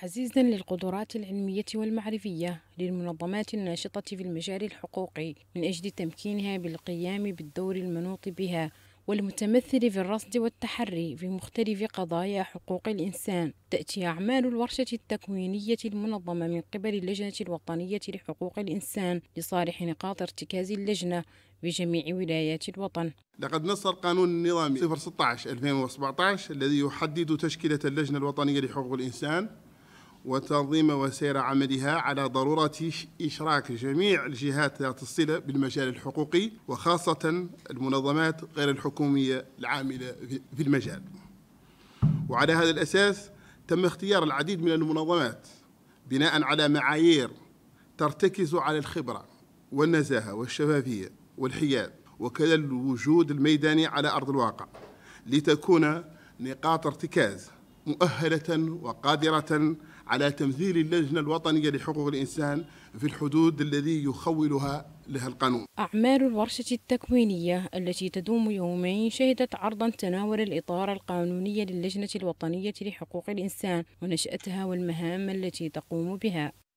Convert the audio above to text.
تعزيزا للقدرات العلمية والمعرفية للمنظمات الناشطة في المجال الحقوقي من أجل تمكينها بالقيام بالدور المنوط بها والمتمثل في الرصد والتحري في مختلف قضايا حقوق الإنسان تأتي أعمال الورشة التكوينية المنظمة من قبل اللجنة الوطنية لحقوق الإنسان لصالح نقاط ارتكاز اللجنة بجميع ولايات الوطن لقد نص القانون النظامي 016 2017 الذي يحدد تشكيلة اللجنة الوطنية لحقوق الإنسان وتنظيم وسير عملها على ضرورة إشراك جميع الجهات ذات الصلة بالمجال الحقوقي وخاصة المنظمات غير الحكومية العاملة في المجال وعلى هذا الأساس تم اختيار العديد من المنظمات بناء على معايير ترتكز على الخبرة والنزاهة والشفافية والحياد وكذا الوجود الميداني على أرض الواقع لتكون نقاط ارتكاز مؤهلة وقادرة على تمثيل اللجنة الوطنية لحقوق الإنسان في الحدود الذي يخولها لها القانون أعمال الورشة التكوينية التي تدوم يومين شهدت عرضا تناول الإطار القانوني للجنة الوطنية لحقوق الإنسان ونشأتها والمهام التي تقوم بها